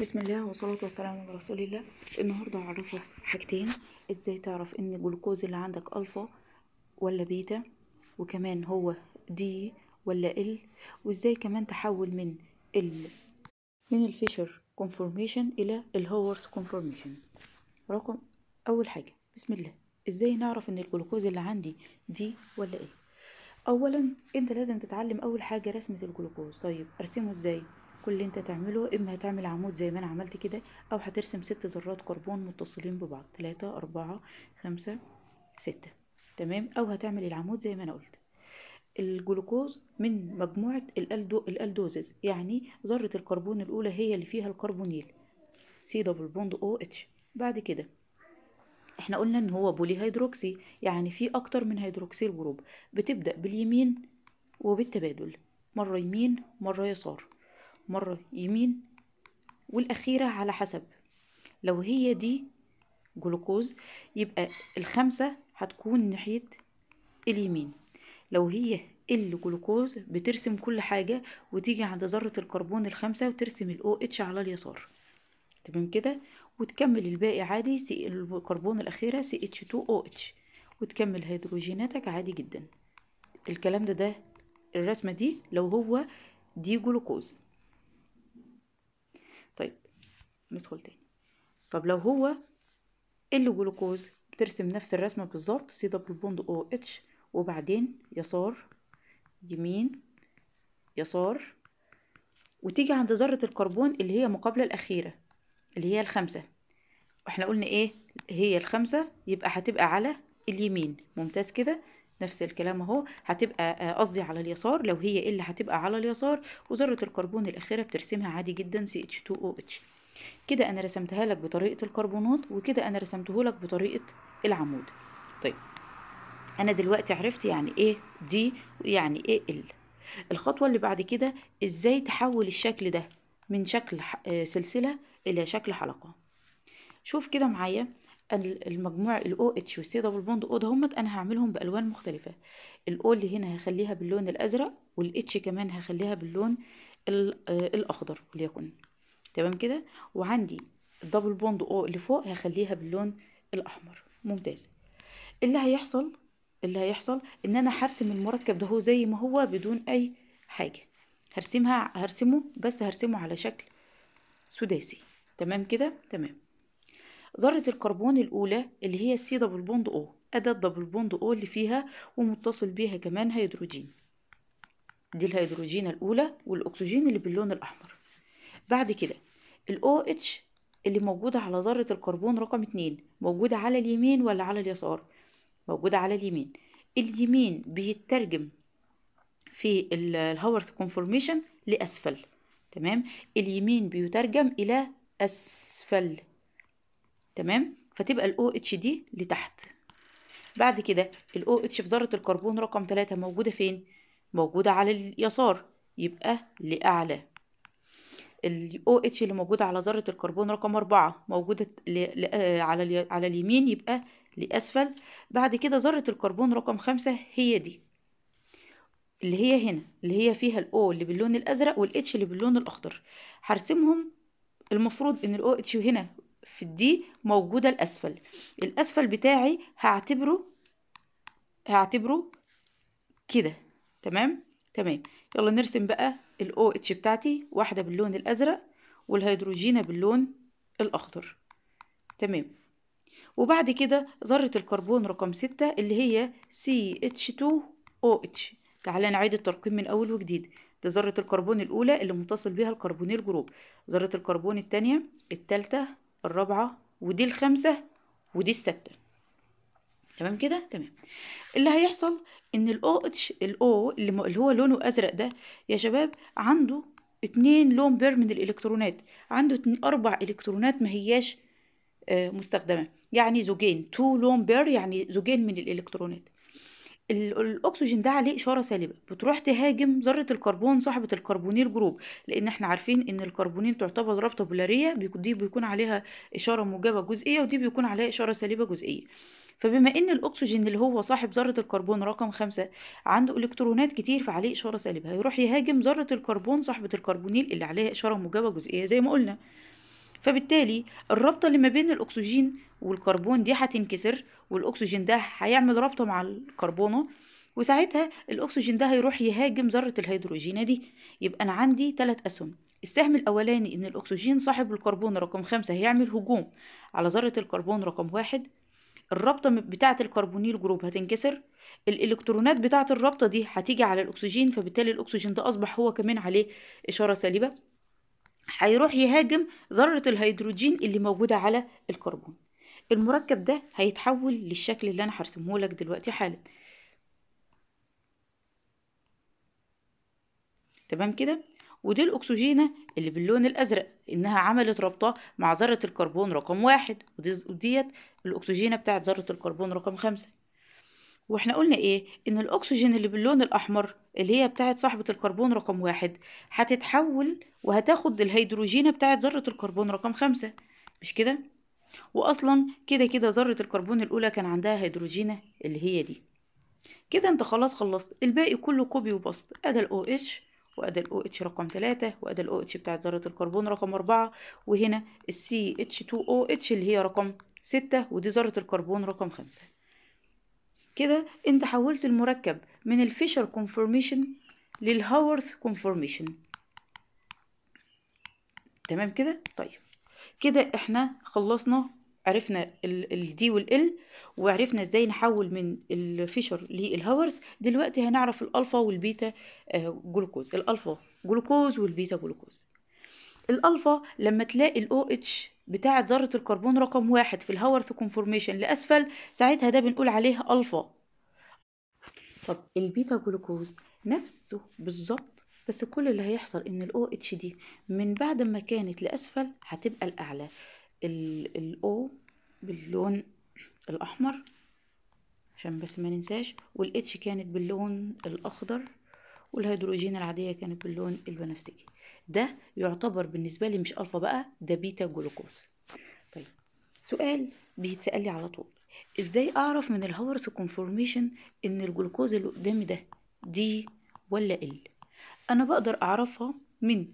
بسم الله والصلاة والسلام على رسول الله النهاردة هعرفك حاجتين ازاي تعرف ان الجلوكوز اللي عندك الفا ولا بيتا وكمان هو دي ولا ال وازاي كمان تحول من ال من الفيشر كونفورميشن الى الهورس كونفورميشن رقم اول حاجة بسم الله ازاي نعرف ان الجلوكوز اللي عندي دي ولا ال اولا انت لازم تتعلم اول حاجة رسمة الجلوكوز طيب ارسمه ازاي كل اللي انت تعمله اما هتعمل عمود زي ما انا عملت كده او هترسم ست ذرات كربون متصلين ببعض تلاتة اربعة خمسة ستة تمام او هتعمل العمود زي ما انا قلت الجلوكوز من مجموعة الألدو الألدوزز يعني ذرة الكربون الأولى هي اللي فيها الكربونيل سي دبل بوند او اتش بعد كده احنا قلنا ان هو بولي هيدروكسي يعني في اكتر من هيدروكسيل جروب بتبدأ باليمين وبالتبادل مرة يمين مرة يسار مرة يمين والأخيرة على حسب لو هي دي جلوكوز يبقى الخمسة هتكون ناحية اليمين لو هي الجلوكوز بترسم كل حاجة وتيجي عند ذرة الكربون الخمسة وترسم الـ OH على اليسار تمام كده وتكمل الباقي عادي سي الكربون الأخيرة CH2OH وتكمل هيدروجيناتك عادي جدا الكلام ده ده الرسمة دي لو هو دي جلوكوز ندخل تاني طب لو هو الجلوكوز بترسم نفس الرسمة بالظبط سي دبل بوند او اتش وبعدين يسار يمين يسار وتيجي عند ذرة الكربون اللي هي مقابلة الأخيرة اللي هي الخمسة واحنا قلنا ايه هي الخمسة يبقى هتبقى على اليمين ممتاز كده نفس الكلام اهو هتبقى آه، قصدي على اليسار لو هي اللي هتبقى على اليسار وذرة الكربون الأخيرة بترسمها عادي جدا CH2OH كده انا رسمتها لك بطريقه الكربونات وكده انا رسمته لك بطريقه العمود طيب انا دلوقتي عرفت يعني ايه دي ويعني ايه ال الخطوه اللي بعد كده ازاي تحول الشكل ده من شكل آه، سلسله الى شكل حلقه شوف كده معايا المجموع او اتش والسي دبل بوند او دهمت انا هعملهم بالوان مختلفه او اللي هنا هخليها باللون الازرق والاتش كمان هخليها باللون آه، الاخضر ليكن تمام كده وعندي الدبل بوند او اللي فوق هخليها باللون الاحمر ممتاز اللي هيحصل اللي هيحصل ان انا هرسم المركب ده هو زي ما هو بدون اي حاجه هرسمها هرسمه بس هرسمه على شكل سداسي تمام كده تمام ذره الكربون الاولى اللي هي السي دبل بوند او اداه الدبل بوند او اللي فيها ومتصل بيها كمان هيدروجين دي الهيدروجين الاولى والاكسجين اللي باللون الاحمر بعد كده الاو اتش اللي موجودة على ذرة الكربون رقم اتنين موجودة على اليمين ولا على اليسار موجودة على اليمين اليمين بيترجم في الهاورث كونفورميشن لأسفل تمام اليمين بيترجم إلى أسفل تمام فتبقى الاو اتش دي لتحت بعد كده الاو اتش في ذرة الكربون رقم تلاتة موجودة فين موجودة على اليسار يبقى لأعلى ال OH اللي موجودة على ذرة الكربون رقم أربعة موجودة آه، على على اليمين يبقى لأسفل بعد كده ذرة الكربون رقم خمسة هي دي اللي هي هنا اللي هي فيها ال O اللي باللون الأزرق وال H اللي باللون الأخضر هرسمهم المفروض إن ال OH هنا في الدي موجودة الأسفل الأسفل بتاعي هعتبره هعتبره كده تمام تمام يلا نرسم بقى ال OH بتاعتي واحدة باللون الأزرق والهيدروجينة باللون الأخضر تمام وبعد كده ذرة الكربون رقم ستة اللي هي CH2OH تعالى نعيد الترقيم من أول وجديد ده ذرة الكربون الأولى اللي متصل بيها الكربونيل جروب ذرة الكربون التانية التالتة الرابعة ودي الخامسة ودي الستة تمام كده تمام اللي هيحصل ان الاو اتش الاو اللي هو لونه ازرق ده يا شباب عنده اتنين لون بير من الالكترونات عنده اربع الكترونات ما هياش آه، مستخدمه يعني زوجين تو لون بير يعني زوجين من الالكترونات الاكسجين ده عليه اشاره سالبه بتروح تهاجم ذره الكربون صاحبه الكربونيل جروب لان احنا عارفين ان الكربونيل تعتبر رابطه بولاريه دي بيكون عليها اشاره موجبه جزئيه ودي بيكون عليها اشاره سالبه جزئيه فبما ان الاكسجين اللي هو صاحب ذره الكربون رقم خمسة عنده الكترونات كتير فعليه اشاره سالبه هيروح يهاجم ذره الكربون صاحبه الكربونيل اللي عليها اشاره موجبه جزئيه زي ما قلنا فبالتالي الرابطه اللي ما بين الاكسجين والكربون دي هتنكسر والاكسجين ده هيعمل رابطه مع الكربونه وساعتها الاكسجين ده هيروح يهاجم ذره الهيدروجين دي يبقى انا عندي ثلاث اسهم السهم الاولاني ان الاكسجين صاحب الكربون رقم خمسة هيعمل هجوم على ذره الكربون رقم واحد الرابطه بتاعه الكربونيل جروب هتنكسر الالكترونات بتاعه الرابطه دي هتيجي على الاكسجين فبالتالي الاكسجين ده اصبح هو كمان عليه اشاره سالبه هيروح يهاجم ذره الهيدروجين اللي موجوده على الكربون المركب ده هيتحول للشكل اللي انا هرسمه لك دلوقتي حالا تمام كده ودي الأكسجينة اللي باللون الأزرق إنها عملت رابطة مع ذرة الكربون رقم واحد وديت الأكسجينة بتاعت ذرة الكربون رقم خمسة واحنا قلنا ايه ان الاكسجين اللي باللون الاحمر اللي هي بتاعت صاحبة الكربون رقم واحد هتتحول وهتاخد الهيدروجينة بتاعت ذرة الكربون رقم خمسة مش كده واصلا كده كده ذرة الكربون الاولى كان عندها هيدروجينة اللي هي دي كده انت خلاص خلصت الباقي كله كوبي وبسط ادي الـ OH وادي الاو اتش رقم 3 وادي الاو اتش بتاعت ذره الكربون رقم 4 وهنا السي اتش 2 او اتش اللي هي رقم 6 ودي ذره الكربون رقم 5 كده انت حولت المركب من الفيشر كونفورميشن للهاورث كونفورميشن تمام كده طيب كده احنا خلصنا عرفنا الدي والال وعرفنا ازاي نحول من الفيشر للهاورث دلوقتي هنعرف الالفا والبيتا آه، جلوكوز الالفا جلوكوز والبيتا جلوكوز الالفا لما تلاقي الاو اتش بتاعه ذره الكربون رقم واحد في الهاورث كونفورميشن لاسفل ساعتها ده بنقول عليه الفا طب البيتا جلوكوز نفسه بالظبط بس كل اللي هيحصل ان الاو اتش دي من بعد ما كانت لاسفل هتبقى الاعلى الاو باللون الاحمر عشان بس ما ننساش والاتش كانت باللون الاخضر والهيدروجين العاديه كانت باللون البنفسجي ده يعتبر بالنسبه لي مش الفا بقى ده بيتا جلوكوز طيب سؤال بيتسال لي على طول ازاي اعرف من الهورس كونفورميشن ان الجلوكوز اللي قدامي ده دي ولا ال انا بقدر اعرفها من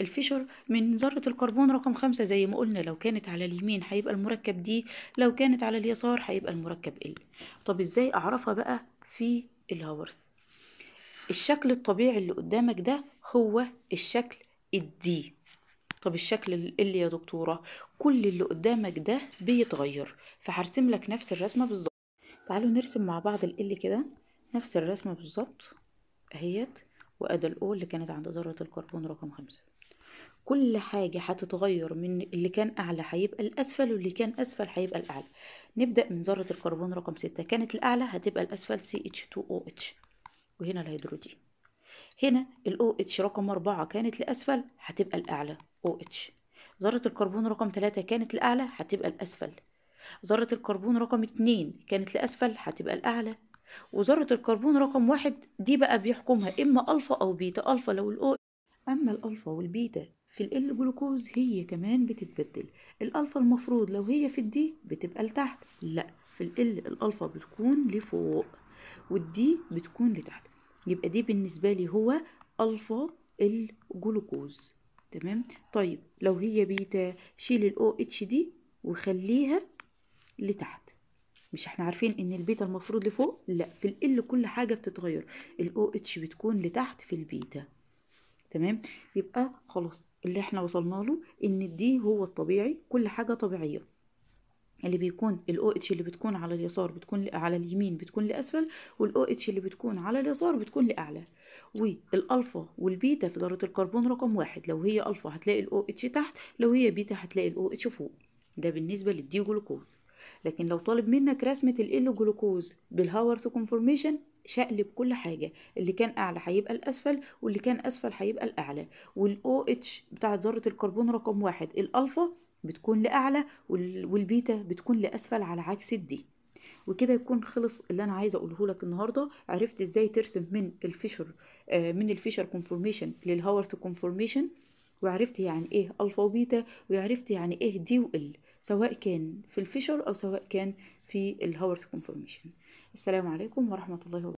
الفيشر من ذرة الكربون رقم خمسة زي ما قلنا لو كانت على اليمين هيبقى المركب دي لو كانت على اليسار هيبقى المركب ال طب ازاي اعرفها بقى في الهاورث الشكل الطبيعي اللي قدامك ده هو الشكل الدي طب الشكل اللي يا دكتورة كل اللي قدامك ده بيتغير فهرسم لك نفس الرسمة بالظبط تعالوا نرسم مع بعض ال كده نفس الرسمة بالظبط اهيت وأدا الاو اللي كانت عند ذرة الكربون رقم خمسة كل حاجة هتتغير من اللي كان أعلى هيبقى الأسفل واللي كان أسفل هيبقى الأعلى نبدأ من ذرة الكربون رقم ستة كانت الأعلى هتبقى الأسفل CH2OH وهنا الهيدروجين هنا الاو OH رقم أربعة كانت لأسفل هتبقى الأعلى OH ذرة الكربون رقم ثلاثة كانت الأعلى هتبقى الأسفل ذرة الكربون رقم اتنين كانت لأسفل هتبقى الأعلى وذرة الكربون رقم واحد دي بقى بيحكمها إما ألفا أو بيتا ألفا لو الأو أما الألفا والبيتا في ال جلوكوز هي كمان بتتبدل الألفا المفروض لو هي في الدي بتبقى لتحت لا في ال الألفا بتكون لفوق والدي بتكون لتحت يبقى دي بالنسبة لي هو ألفا الجلوكوز تمام طيب لو هي بيتا شيل الأو اتش دي وخليها لتحت مش احنا عارفين ان البيتا المفروض لفوق لا في ال كل حاجه بتتغير الاو اتش بتكون لتحت في البيتا تمام يبقى خلاص اللي احنا وصلنا له ان الدي هو الطبيعي كل حاجه طبيعيه اللي بيكون الاو اتش اللي بتكون على اليسار بتكون على اليمين بتكون لاسفل والاو اتش اللي بتكون على اليسار بتكون لاعلى والالفا والبيتا في ذره الكربون رقم واحد لو هي الفا هتلاقي الاو اتش تحت لو هي بيتا هتلاقي الاو اتش فوق ده بالنسبه للدي جلوكوز لكن لو طالب منك رسمة ال جلوكوز بالهاورث كونفورميشن شقلب كل حاجة اللي كان أعلى هيبقى الأسفل واللي كان أسفل هيبقى الأعلى والأو اتش بتاعة ذرة الكربون رقم واحد الألفا بتكون لأعلى والبيتا بتكون لأسفل على عكس الدي وكده يكون خلص اللي انا عايزه اقوله لك النهارده عرفت ازاي ترسم من الفيشر آه من الفيشر كونفورميشن للهاورث كونفورميشن وعرفت يعني ايه الفا وبيتا وعرفت يعني ايه دي وال سواء كان في الفيشر أو سواء كان في الهاورث كونفورميشن السلام عليكم ورحمة الله وبركاته